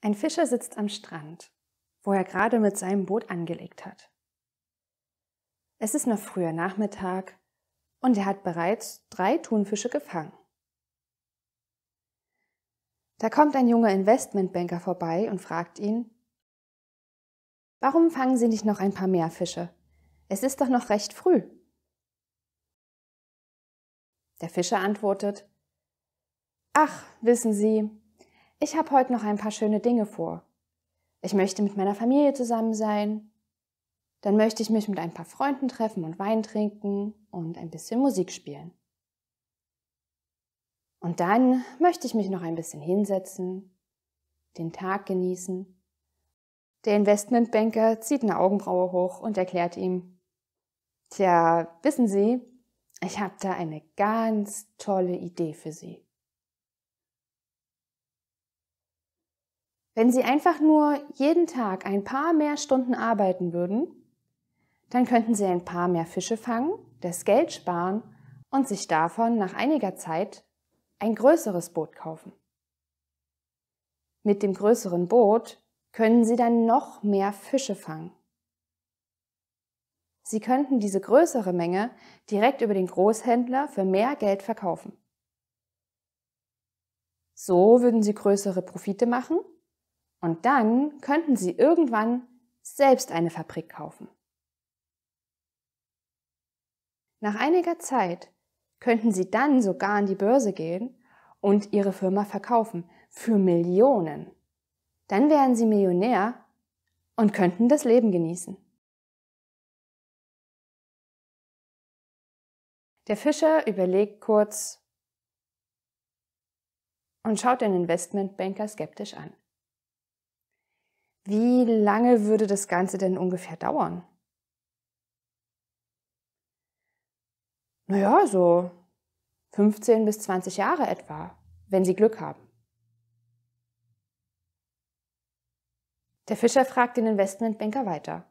Ein Fischer sitzt am Strand, wo er gerade mit seinem Boot angelegt hat. Es ist noch früher Nachmittag und er hat bereits drei Thunfische gefangen. Da kommt ein junger Investmentbanker vorbei und fragt ihn, Warum fangen Sie nicht noch ein paar mehr Fische? Es ist doch noch recht früh. Der Fischer antwortet, Ach, wissen Sie, ich habe heute noch ein paar schöne Dinge vor. Ich möchte mit meiner Familie zusammen sein. Dann möchte ich mich mit ein paar Freunden treffen und Wein trinken und ein bisschen Musik spielen. Und dann möchte ich mich noch ein bisschen hinsetzen, den Tag genießen. Der Investmentbanker zieht eine Augenbraue hoch und erklärt ihm, Tja, wissen Sie, ich habe da eine ganz tolle Idee für Sie. Wenn Sie einfach nur jeden Tag ein paar mehr Stunden arbeiten würden, dann könnten Sie ein paar mehr Fische fangen, das Geld sparen und sich davon nach einiger Zeit ein größeres Boot kaufen. Mit dem größeren Boot können Sie dann noch mehr Fische fangen. Sie könnten diese größere Menge direkt über den Großhändler für mehr Geld verkaufen. So würden Sie größere Profite machen und dann könnten sie irgendwann selbst eine Fabrik kaufen. Nach einiger Zeit könnten sie dann sogar an die Börse gehen und ihre Firma verkaufen für Millionen. Dann wären sie Millionär und könnten das Leben genießen. Der Fischer überlegt kurz und schaut den Investmentbanker skeptisch an. Wie lange würde das Ganze denn ungefähr dauern? Naja, so 15 bis 20 Jahre etwa, wenn Sie Glück haben. Der Fischer fragt den Investmentbanker weiter.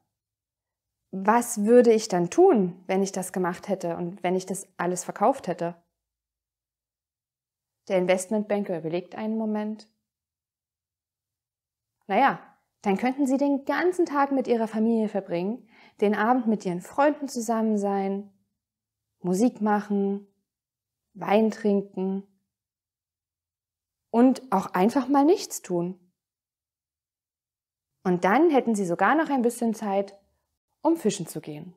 Was würde ich dann tun, wenn ich das gemacht hätte und wenn ich das alles verkauft hätte? Der Investmentbanker überlegt einen Moment. Naja, dann könnten sie den ganzen Tag mit ihrer Familie verbringen, den Abend mit ihren Freunden zusammen sein, Musik machen, Wein trinken und auch einfach mal nichts tun. Und dann hätten sie sogar noch ein bisschen Zeit, um fischen zu gehen.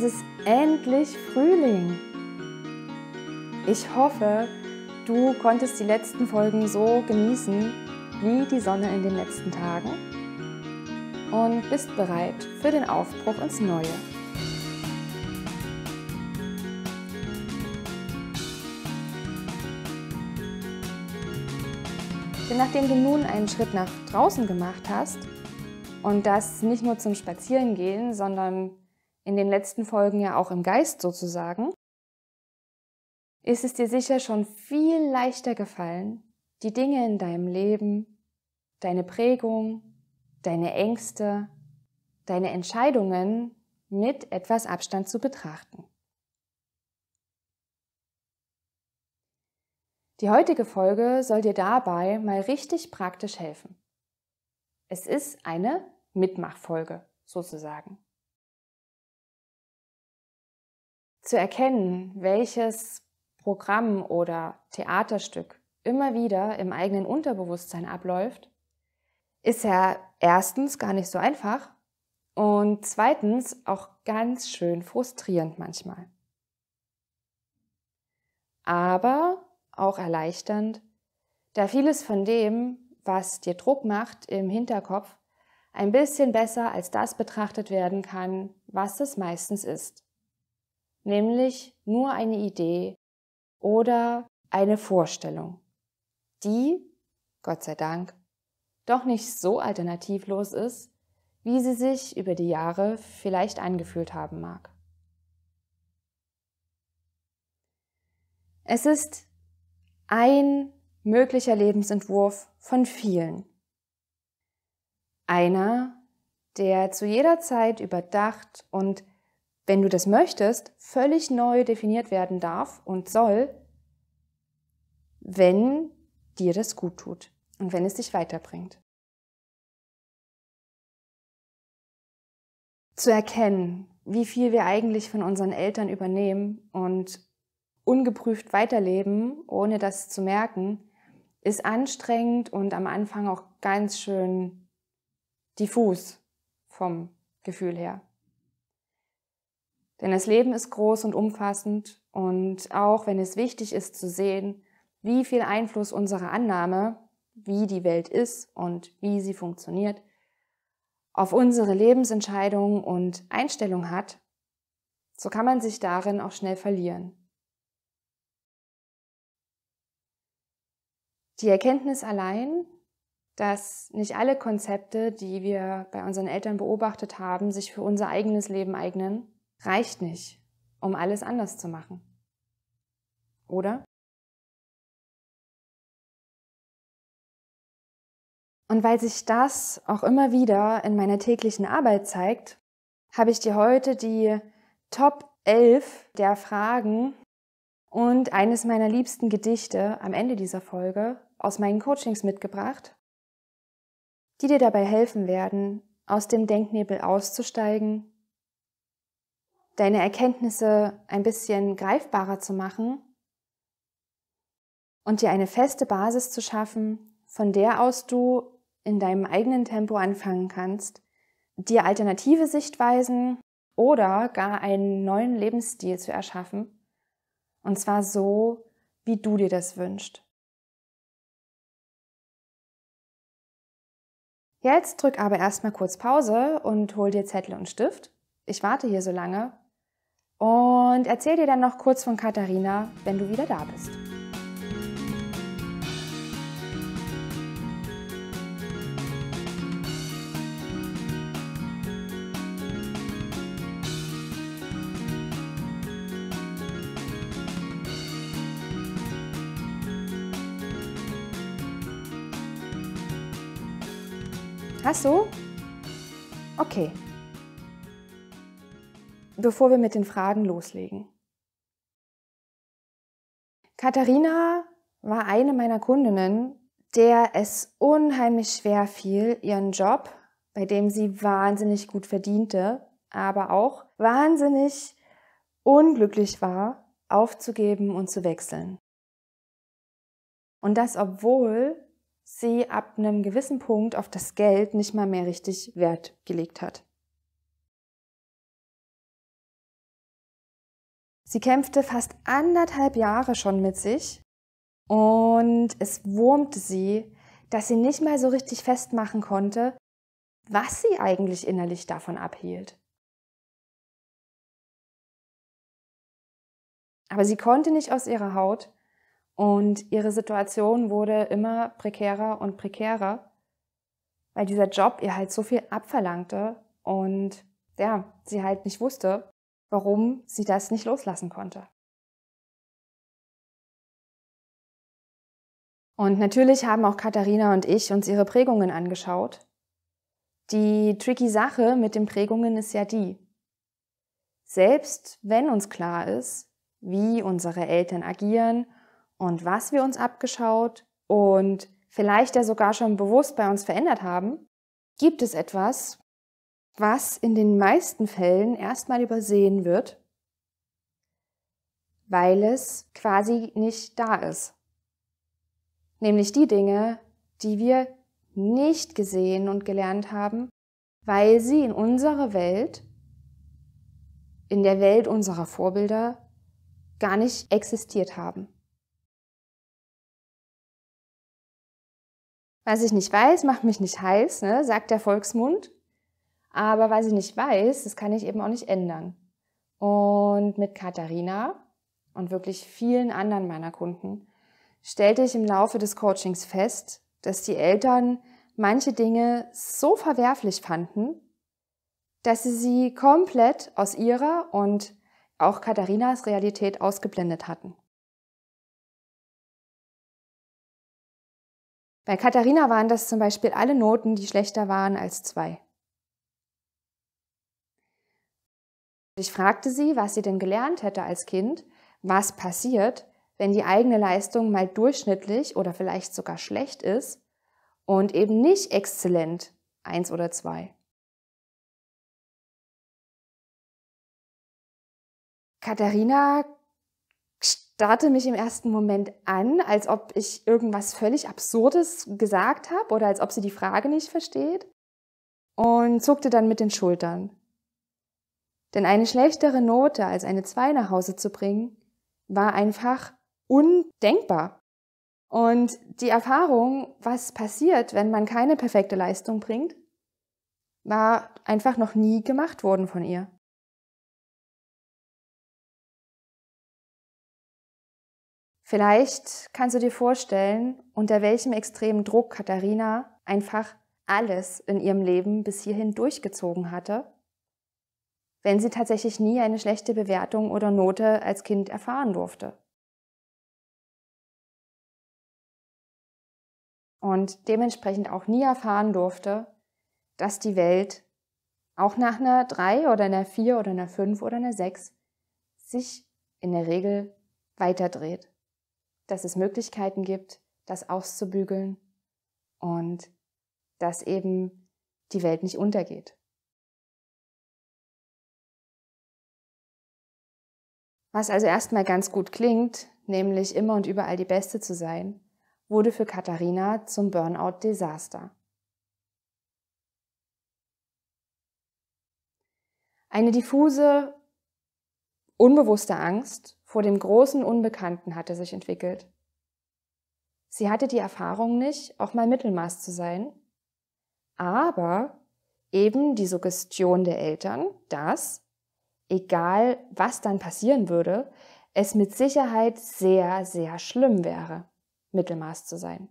Es ist endlich Frühling. Ich hoffe, du konntest die letzten Folgen so genießen wie die Sonne in den letzten Tagen und bist bereit für den Aufbruch ins Neue. Denn nachdem du nun einen Schritt nach draußen gemacht hast und das nicht nur zum Spazierengehen, sondern in den letzten Folgen ja auch im Geist sozusagen, ist es dir sicher schon viel leichter gefallen, die Dinge in deinem Leben, deine Prägung, deine Ängste, deine Entscheidungen mit etwas Abstand zu betrachten. Die heutige Folge soll dir dabei mal richtig praktisch helfen. Es ist eine Mitmachfolge sozusagen. zu erkennen, welches Programm oder Theaterstück immer wieder im eigenen Unterbewusstsein abläuft, ist ja erstens gar nicht so einfach und zweitens auch ganz schön frustrierend manchmal. Aber auch erleichternd, da vieles von dem, was dir Druck macht im Hinterkopf, ein bisschen besser als das betrachtet werden kann, was es meistens ist nämlich nur eine Idee oder eine Vorstellung, die, Gott sei Dank, doch nicht so alternativlos ist, wie sie sich über die Jahre vielleicht angefühlt haben mag. Es ist ein möglicher Lebensentwurf von vielen. Einer, der zu jeder Zeit überdacht und wenn du das möchtest, völlig neu definiert werden darf und soll, wenn dir das gut tut und wenn es dich weiterbringt. Zu erkennen, wie viel wir eigentlich von unseren Eltern übernehmen und ungeprüft weiterleben, ohne das zu merken, ist anstrengend und am Anfang auch ganz schön diffus vom Gefühl her. Denn das Leben ist groß und umfassend und auch wenn es wichtig ist zu sehen, wie viel Einfluss unsere Annahme, wie die Welt ist und wie sie funktioniert, auf unsere Lebensentscheidungen und Einstellung hat, so kann man sich darin auch schnell verlieren. Die Erkenntnis allein, dass nicht alle Konzepte, die wir bei unseren Eltern beobachtet haben, sich für unser eigenes Leben eignen, reicht nicht, um alles anders zu machen. Oder? Und weil sich das auch immer wieder in meiner täglichen Arbeit zeigt, habe ich dir heute die Top 11 der Fragen und eines meiner liebsten Gedichte am Ende dieser Folge aus meinen Coachings mitgebracht, die dir dabei helfen werden, aus dem Denknebel auszusteigen deine Erkenntnisse ein bisschen greifbarer zu machen und dir eine feste Basis zu schaffen, von der aus du in deinem eigenen Tempo anfangen kannst, dir alternative Sichtweisen oder gar einen neuen Lebensstil zu erschaffen. Und zwar so, wie du dir das wünschst. Jetzt drück aber erstmal kurz Pause und hol dir Zettel und Stift. Ich warte hier so lange, und erzähl dir dann noch kurz von Katharina, wenn du wieder da bist. Hast du? Okay, bevor wir mit den Fragen loslegen. Katharina war eine meiner Kundinnen, der es unheimlich schwer fiel, ihren Job, bei dem sie wahnsinnig gut verdiente, aber auch wahnsinnig unglücklich war, aufzugeben und zu wechseln. Und das, obwohl sie ab einem gewissen Punkt auf das Geld nicht mal mehr richtig Wert gelegt hat. Sie kämpfte fast anderthalb Jahre schon mit sich und es wurmte sie, dass sie nicht mal so richtig festmachen konnte, was sie eigentlich innerlich davon abhielt. Aber sie konnte nicht aus ihrer Haut und ihre Situation wurde immer prekärer und prekärer, weil dieser Job ihr halt so viel abverlangte und ja, sie halt nicht wusste, warum sie das nicht loslassen konnte. Und natürlich haben auch Katharina und ich uns ihre Prägungen angeschaut. Die tricky Sache mit den Prägungen ist ja die, selbst wenn uns klar ist, wie unsere Eltern agieren und was wir uns abgeschaut und vielleicht ja sogar schon bewusst bei uns verändert haben, gibt es etwas, was in den meisten Fällen erstmal übersehen wird, weil es quasi nicht da ist. Nämlich die Dinge, die wir nicht gesehen und gelernt haben, weil sie in unserer Welt, in der Welt unserer Vorbilder, gar nicht existiert haben. Was ich nicht weiß, macht mich nicht heiß, ne? sagt der Volksmund. Aber was ich nicht weiß, das kann ich eben auch nicht ändern. Und mit Katharina und wirklich vielen anderen meiner Kunden stellte ich im Laufe des Coachings fest, dass die Eltern manche Dinge so verwerflich fanden, dass sie sie komplett aus ihrer und auch Katharinas Realität ausgeblendet hatten. Bei Katharina waren das zum Beispiel alle Noten, die schlechter waren als zwei. Ich fragte sie, was sie denn gelernt hätte als Kind, was passiert, wenn die eigene Leistung mal durchschnittlich oder vielleicht sogar schlecht ist und eben nicht exzellent, eins oder zwei. Katharina starrte mich im ersten Moment an, als ob ich irgendwas völlig Absurdes gesagt habe oder als ob sie die Frage nicht versteht und zuckte dann mit den Schultern. Denn eine schlechtere Note als eine 2 nach Hause zu bringen, war einfach undenkbar. Und die Erfahrung, was passiert, wenn man keine perfekte Leistung bringt, war einfach noch nie gemacht worden von ihr. Vielleicht kannst du dir vorstellen, unter welchem extremen Druck Katharina einfach alles in ihrem Leben bis hierhin durchgezogen hatte wenn sie tatsächlich nie eine schlechte Bewertung oder Note als Kind erfahren durfte. Und dementsprechend auch nie erfahren durfte, dass die Welt auch nach einer 3 oder einer 4 oder einer 5 oder einer 6 sich in der Regel weiterdreht. Dass es Möglichkeiten gibt, das auszubügeln und dass eben die Welt nicht untergeht. Was also erstmal ganz gut klingt, nämlich immer und überall die Beste zu sein, wurde für Katharina zum Burnout-Desaster. Eine diffuse, unbewusste Angst vor dem großen Unbekannten hatte sich entwickelt. Sie hatte die Erfahrung nicht, auch mal Mittelmaß zu sein, aber eben die Suggestion der Eltern, dass egal was dann passieren würde, es mit Sicherheit sehr, sehr schlimm wäre, Mittelmaß zu sein.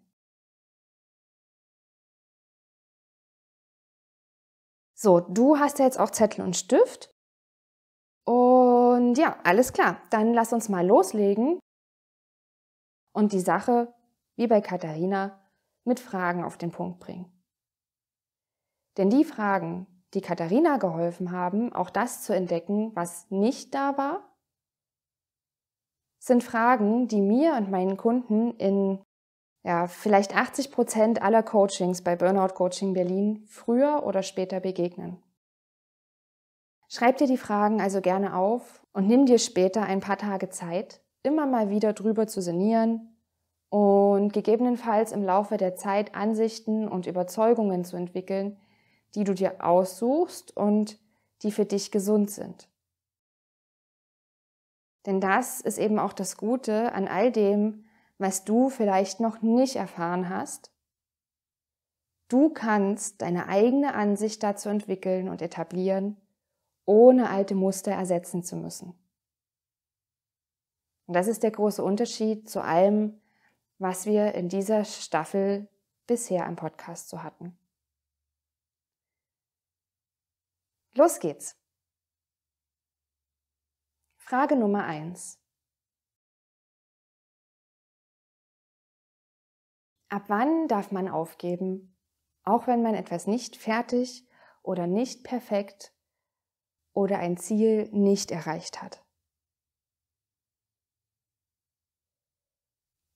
So, du hast ja jetzt auch Zettel und Stift. Und ja, alles klar, dann lass uns mal loslegen und die Sache, wie bei Katharina, mit Fragen auf den Punkt bringen. Denn die Fragen, die Katharina geholfen haben, auch das zu entdecken, was nicht da war? Sind Fragen, die mir und meinen Kunden in ja, vielleicht 80 Prozent aller Coachings bei Burnout Coaching Berlin früher oder später begegnen. Schreib dir die Fragen also gerne auf und nimm dir später ein paar Tage Zeit, immer mal wieder drüber zu sanieren und gegebenenfalls im Laufe der Zeit Ansichten und Überzeugungen zu entwickeln, die du dir aussuchst und die für dich gesund sind. Denn das ist eben auch das Gute an all dem, was du vielleicht noch nicht erfahren hast. Du kannst deine eigene Ansicht dazu entwickeln und etablieren, ohne alte Muster ersetzen zu müssen. Und das ist der große Unterschied zu allem, was wir in dieser Staffel bisher im Podcast so hatten. Los geht's. Frage Nummer 1. Ab wann darf man aufgeben, auch wenn man etwas nicht fertig oder nicht perfekt oder ein Ziel nicht erreicht hat?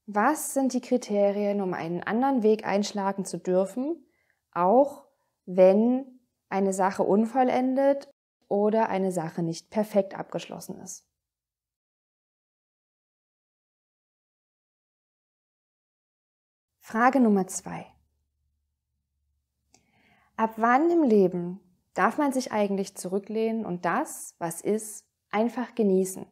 Was sind die Kriterien, um einen anderen Weg einschlagen zu dürfen, auch wenn eine Sache unvollendet oder eine Sache nicht perfekt abgeschlossen ist. Frage Nummer zwei. Ab wann im Leben darf man sich eigentlich zurücklehnen und das, was ist, einfach genießen,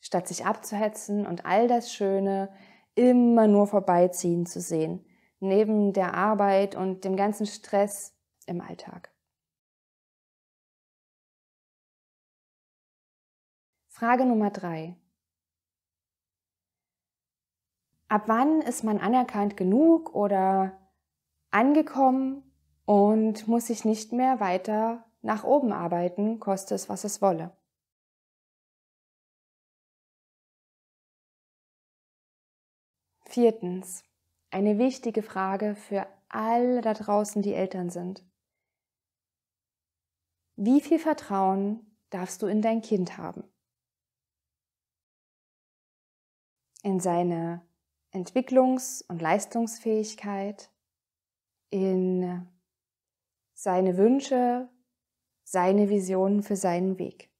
statt sich abzuhetzen und all das Schöne immer nur vorbeiziehen zu sehen, neben der Arbeit und dem ganzen Stress im Alltag? Frage Nummer drei. Ab wann ist man anerkannt genug oder angekommen und muss sich nicht mehr weiter nach oben arbeiten, koste es, was es wolle? Viertens. Eine wichtige Frage für alle da draußen, die Eltern sind. Wie viel Vertrauen darfst du in dein Kind haben? in seine Entwicklungs- und Leistungsfähigkeit, in seine Wünsche, seine Visionen für seinen Weg.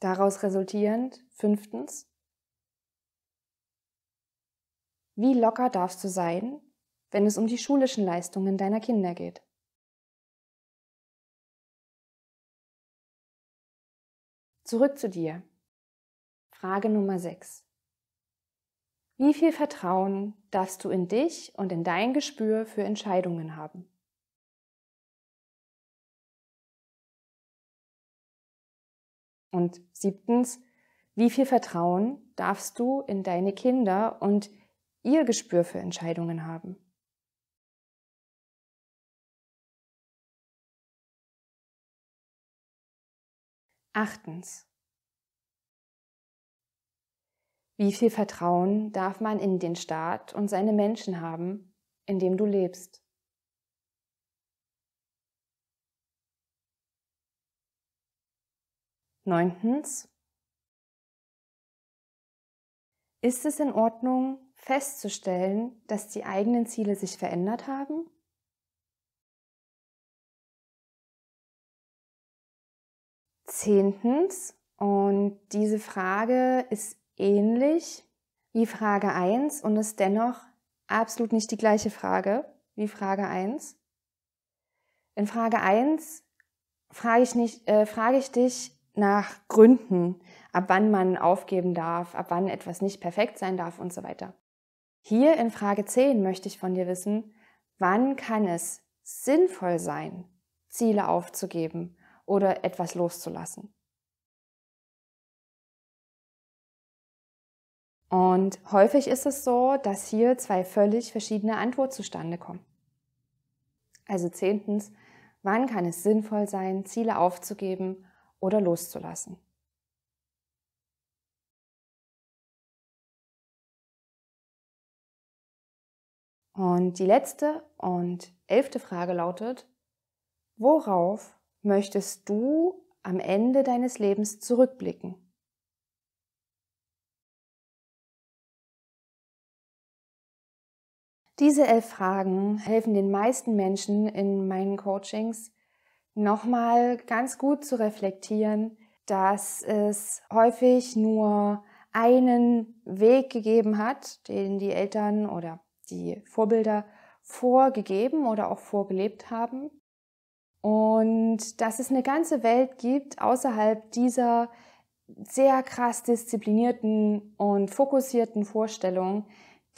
Daraus resultierend, fünftens, wie locker darfst du sein, wenn es um die schulischen Leistungen deiner Kinder geht? Zurück zu dir. Frage Nummer 6. Wie viel Vertrauen darfst du in dich und in dein Gespür für Entscheidungen haben? Und siebtens, wie viel Vertrauen darfst du in deine Kinder und ihr Gespür für Entscheidungen haben? Achtens. Wie viel Vertrauen darf man in den Staat und seine Menschen haben, in dem du lebst? Neuntens. Ist es in Ordnung, festzustellen, dass die eigenen Ziele sich verändert haben? Zehntens, und diese Frage ist ähnlich wie Frage 1 und ist dennoch absolut nicht die gleiche Frage wie Frage 1. In Frage 1 frage ich, nicht, äh, frage ich dich nach Gründen, ab wann man aufgeben darf, ab wann etwas nicht perfekt sein darf und so weiter. Hier in Frage 10 möchte ich von dir wissen, wann kann es sinnvoll sein, Ziele aufzugeben? oder etwas loszulassen. Und häufig ist es so, dass hier zwei völlig verschiedene Antworten zustande kommen. Also zehntens, wann kann es sinnvoll sein, Ziele aufzugeben oder loszulassen? Und die letzte und elfte Frage lautet, worauf möchtest du am Ende deines Lebens zurückblicken? Diese elf Fragen helfen den meisten Menschen in meinen Coachings nochmal ganz gut zu reflektieren, dass es häufig nur einen Weg gegeben hat, den die Eltern oder die Vorbilder vorgegeben oder auch vorgelebt haben und dass es eine ganze Welt gibt außerhalb dieser sehr krass disziplinierten und fokussierten Vorstellung,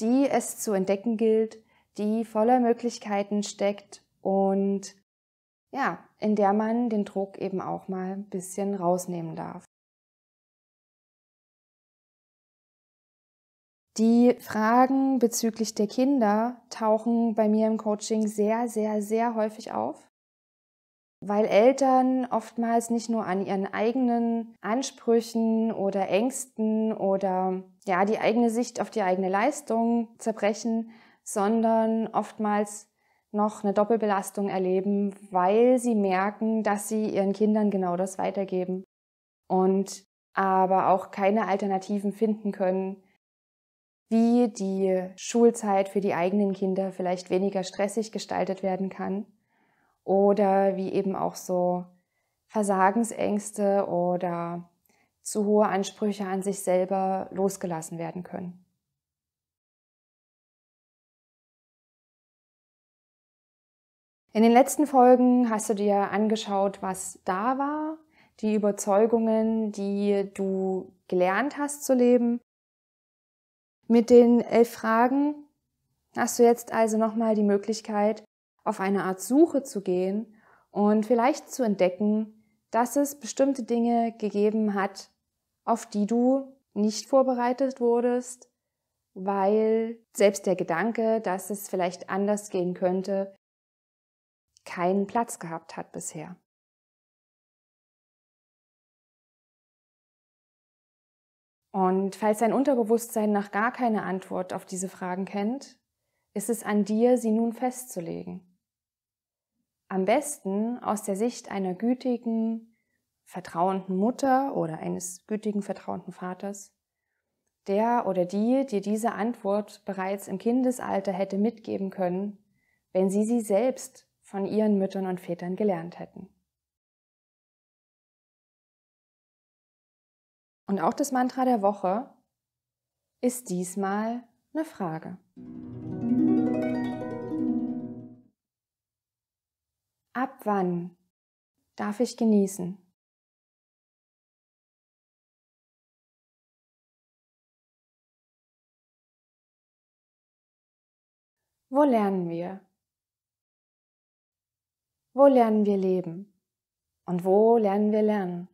die es zu entdecken gilt, die voller Möglichkeiten steckt und ja, in der man den Druck eben auch mal ein bisschen rausnehmen darf. Die Fragen bezüglich der Kinder tauchen bei mir im Coaching sehr, sehr, sehr häufig auf weil Eltern oftmals nicht nur an ihren eigenen Ansprüchen oder Ängsten oder ja, die eigene Sicht auf die eigene Leistung zerbrechen, sondern oftmals noch eine Doppelbelastung erleben, weil sie merken, dass sie ihren Kindern genau das weitergeben und aber auch keine Alternativen finden können, wie die Schulzeit für die eigenen Kinder vielleicht weniger stressig gestaltet werden kann oder wie eben auch so Versagensängste oder zu hohe Ansprüche an sich selber losgelassen werden können. In den letzten Folgen hast du dir angeschaut, was da war, die Überzeugungen, die du gelernt hast zu leben. Mit den elf Fragen hast du jetzt also nochmal die Möglichkeit, auf eine Art Suche zu gehen und vielleicht zu entdecken, dass es bestimmte Dinge gegeben hat, auf die du nicht vorbereitet wurdest, weil selbst der Gedanke, dass es vielleicht anders gehen könnte, keinen Platz gehabt hat bisher. Und falls dein Unterbewusstsein noch gar keine Antwort auf diese Fragen kennt, ist es an dir, sie nun festzulegen. Am besten aus der Sicht einer gütigen, vertrauenden Mutter oder eines gütigen, vertrauenden Vaters, der oder die dir diese Antwort bereits im Kindesalter hätte mitgeben können, wenn sie sie selbst von ihren Müttern und Vätern gelernt hätten. Und auch das Mantra der Woche ist diesmal eine Frage. ab wann darf ich genießen? Wo lernen wir? Wo lernen wir leben? Und wo lernen wir lernen?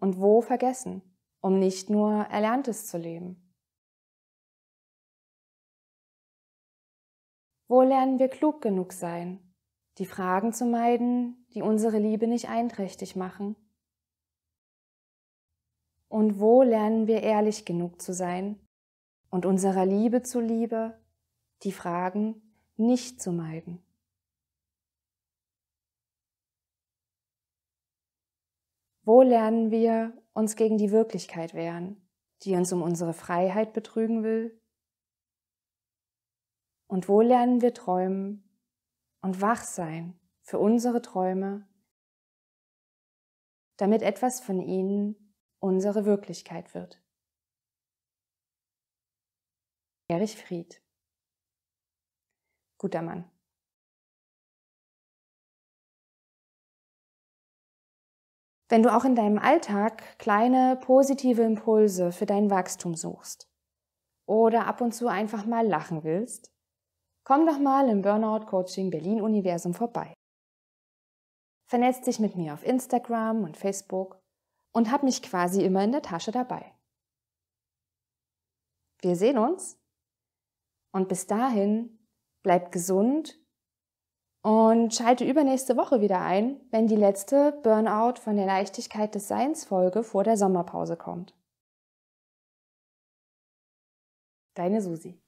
Und wo vergessen, um nicht nur Erlerntes zu leben? Wo lernen wir klug genug sein, die Fragen zu meiden, die unsere Liebe nicht einträchtig machen? Und wo lernen wir ehrlich genug zu sein und unserer Liebe zuliebe, die Fragen nicht zu meiden? Wo lernen wir uns gegen die Wirklichkeit wehren, die uns um unsere Freiheit betrügen will und wo lernen wir träumen und wach sein für unsere Träume, damit etwas von ihnen unsere Wirklichkeit wird. Erich Fried. Guter Mann. Wenn du auch in deinem Alltag kleine positive Impulse für dein Wachstum suchst oder ab und zu einfach mal lachen willst, Komm doch mal im Burnout Coaching Berlin Universum vorbei. Vernetz dich mit mir auf Instagram und Facebook und hab mich quasi immer in der Tasche dabei. Wir sehen uns und bis dahin bleibt gesund und schalte übernächste Woche wieder ein, wenn die letzte Burnout von der Leichtigkeit des Seins Folge vor der Sommerpause kommt. Deine Susi.